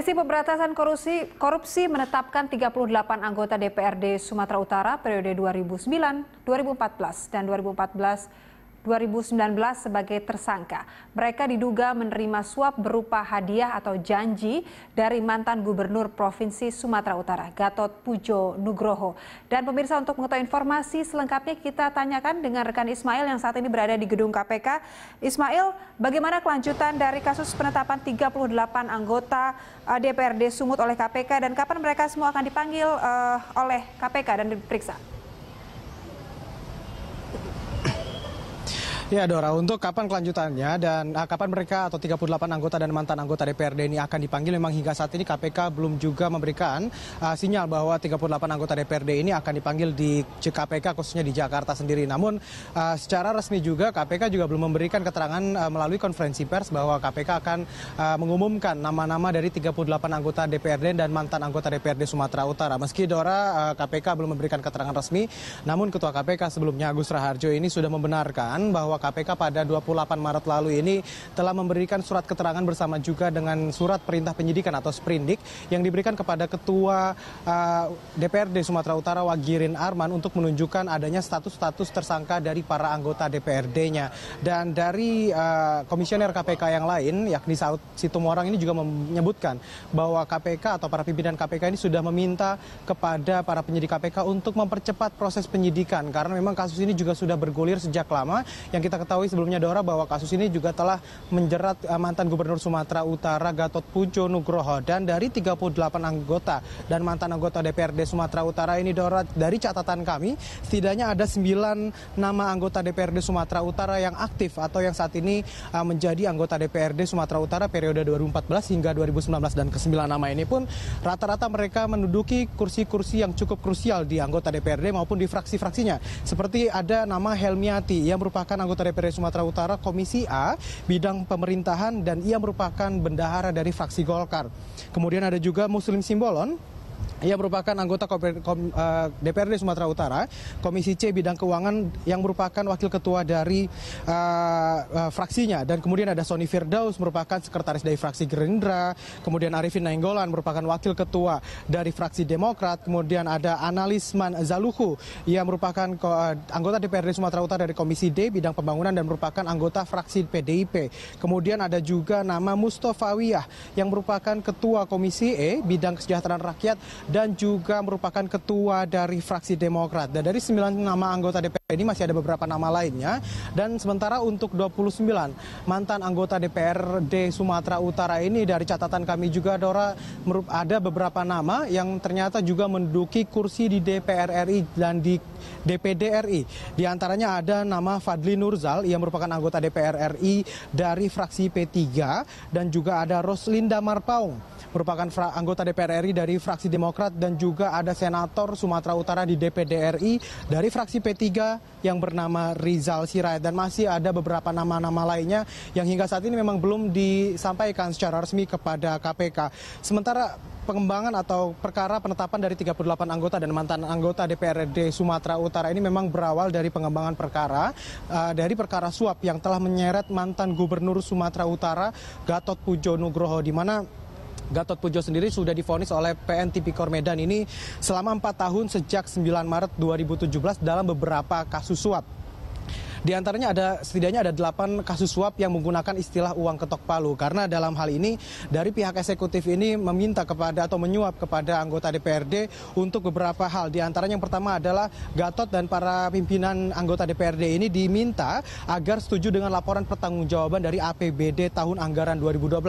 Komisi Pemberantasan Korupsi, Korupsi menetapkan 38 anggota DPRD Sumatera Utara periode 2009, 2014, dan 2014 2019 sebagai tersangka. Mereka diduga menerima suap berupa hadiah atau janji dari mantan Gubernur Provinsi Sumatera Utara, Gatot Pujo Nugroho. Dan pemirsa untuk mengetahui informasi selengkapnya kita tanyakan dengan rekan Ismail yang saat ini berada di gedung KPK. Ismail, bagaimana kelanjutan dari kasus penetapan 38 anggota DPRD eh, Sumut oleh KPK dan kapan mereka semua akan dipanggil uh, oleh KPK dan diperiksa? Ya Dora, untuk kapan kelanjutannya dan uh, kapan mereka atau 38 anggota dan mantan anggota DPRD ini akan dipanggil memang hingga saat ini KPK belum juga memberikan uh, sinyal bahwa 38 anggota DPRD ini akan dipanggil di KPK khususnya di Jakarta sendiri. Namun uh, secara resmi juga KPK juga belum memberikan keterangan melalui konferensi pers bahwa KPK akan mengumumkan nama-nama dari 38 anggota DPRD dan mantan anggota DPRD Sumatera Utara. Meski Dora KPK belum memberikan keterangan resmi, namun Ketua KPK sebelumnya Agus Raharjo ini sudah membenarkan bahwa KPK pada 28 Maret lalu ini telah memberikan surat keterangan bersama juga dengan surat perintah penyidikan atau sprindik yang diberikan kepada Ketua uh, eh, DPRD Sumatera Utara Wagirin Arman untuk menunjukkan adanya status-status tersangka dari para anggota DPRD-nya. Dan dari uh, komisioner KPK yang lain yakni Saud Situmorang ini juga menyebutkan bahwa KPK atau para pimpinan KPK ini sudah meminta kepada para penyidik KPK untuk mempercepat proses penyidikan karena memang kasus ini juga sudah bergulir sejak lama yang kita kita ketahui sebelumnya Dora bahwa kasus ini juga telah menjerat eh, mantan Gubernur Sumatera Utara Gatot Pujo Nugroho dan dari 38 anggota dan mantan anggota DPRD Sumatera Utara ini Dora dari catatan kami setidaknya ada 9 nama anggota DPRD Sumatera Utara yang aktif atau yang saat ini eh, menjadi anggota DPRD Sumatera Utara periode 2014 hingga 2019 dan kesembilan nama ini pun rata-rata mereka menduduki kursi-kursi yang cukup krusial di anggota DPRD maupun di fraksi-fraksinya seperti ada nama Helmiati yang merupakan anggota anggota DPR Sumatera Utara Komisi A bidang pemerintahan dan ia merupakan bendahara dari fraksi Golkar. Kemudian ada juga Muslim Simbolon ia merupakan anggota DPRD eh, Sumatera Utara, Komisi C Bidang Keuangan yang merupakan wakil ketua dari uh, uh, fraksinya. Dan kemudian ada Sony Firdaus merupakan sekretaris dari fraksi Gerindra. Kemudian Arifin Nainggolan merupakan wakil ketua dari fraksi Demokrat. Kemudian ada Analisman Zaluhu. yang merupakan anggota DPRD Sumatera Utara dari Komisi D Bidang Pembangunan dan merupakan anggota fraksi PDIP. Kemudian ada juga nama Mustafa Wiyah yang merupakan ketua Komisi E Bidang Kesejahteraan Rakyat dan juga merupakan ketua dari fraksi Demokrat. Dan dari 9 nama anggota DPR ini masih ada beberapa nama lainnya. Dan sementara untuk 29 mantan anggota DPRD Sumatera Utara ini dari catatan kami juga Dora ada beberapa nama yang ternyata juga menduduki kursi di DPR RI dan di DPD RI. Di antaranya ada nama Fadli Nurzal yang merupakan anggota DPR RI dari fraksi P3 dan juga ada Roslinda Marpaung merupakan anggota DPR RI dari fraksi Demokrat dan juga ada senator Sumatera Utara di DPD RI dari fraksi P3 yang bernama Rizal Sirait dan masih ada beberapa nama-nama lainnya yang hingga saat ini memang belum disampaikan secara resmi kepada KPK. Sementara pengembangan atau perkara penetapan dari 38 anggota dan mantan anggota DPRD Sumatera Utara ini memang berawal dari pengembangan perkara uh, dari perkara suap yang telah menyeret mantan Gubernur Sumatera Utara Gatot Pujo Nugroho di mana Gatot Pujo sendiri sudah difonis oleh PN Tipikor Medan ini selama 4 tahun sejak 9 Maret 2017 dalam beberapa kasus suap di antaranya ada setidaknya ada delapan kasus suap yang menggunakan istilah uang ketok palu karena dalam hal ini dari pihak eksekutif ini meminta kepada atau menyuap kepada anggota DPRD untuk beberapa hal. Di antaranya yang pertama adalah Gatot dan para pimpinan anggota DPRD ini diminta agar setuju dengan laporan pertanggungjawaban dari APBD tahun anggaran 2012.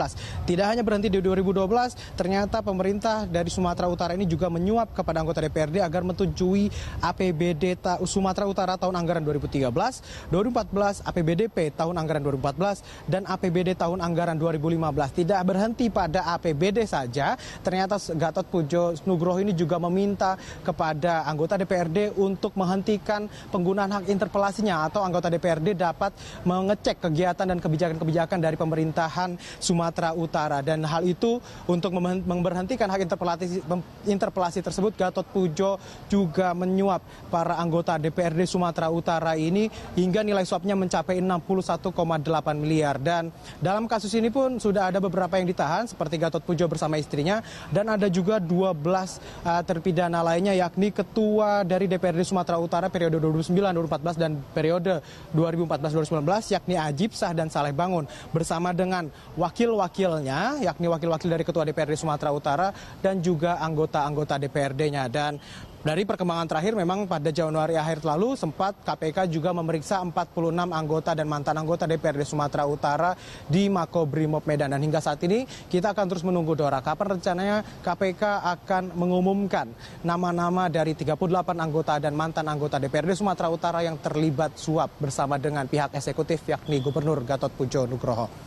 Tidak hanya berhenti di 2012, ternyata pemerintah dari Sumatera Utara ini juga menyuap kepada anggota DPRD agar menyetujui APBD Sumatera Utara tahun anggaran 2013 2014, APBDP tahun anggaran 2014, dan APBD tahun anggaran 2015. Tidak berhenti pada APBD saja, ternyata Gatot Pujo Nugroho ini juga meminta kepada anggota DPRD untuk menghentikan penggunaan hak interpelasinya atau anggota DPRD dapat mengecek kegiatan dan kebijakan-kebijakan dari pemerintahan Sumatera Utara. Dan hal itu untuk memberhentikan hak interpelasi, interpelasi tersebut, Gatot Pujo juga menyuap para anggota DPRD Sumatera Utara ini hingga hingga nilai suapnya mencapai 61,8 miliar. Dan dalam kasus ini pun sudah ada beberapa yang ditahan seperti Gatot Pujo bersama istrinya dan ada juga 12 uh, eh, terpidana lainnya yakni ketua dari DPRD Sumatera Utara periode 2009-2014 dan periode 2014-2019 yakni Ajib Sah dan Saleh Bangun bersama dengan wakil-wakilnya yakni wakil-wakil dari ketua DPRD Sumatera Utara dan juga anggota-anggota DPRD-nya dan dari perkembangan terakhir memang pada Januari akhir lalu sempat KPK juga memeriksa 46 anggota dan mantan anggota DPRD Sumatera Utara di Makobrimob Medan. Dan hingga saat ini kita akan terus menunggu Dora kapan rencananya KPK akan mengumumkan nama-nama dari 38 anggota dan mantan anggota DPRD Sumatera Utara yang terlibat suap bersama dengan pihak eksekutif yakni Gubernur Gatot Pujo Nugroho.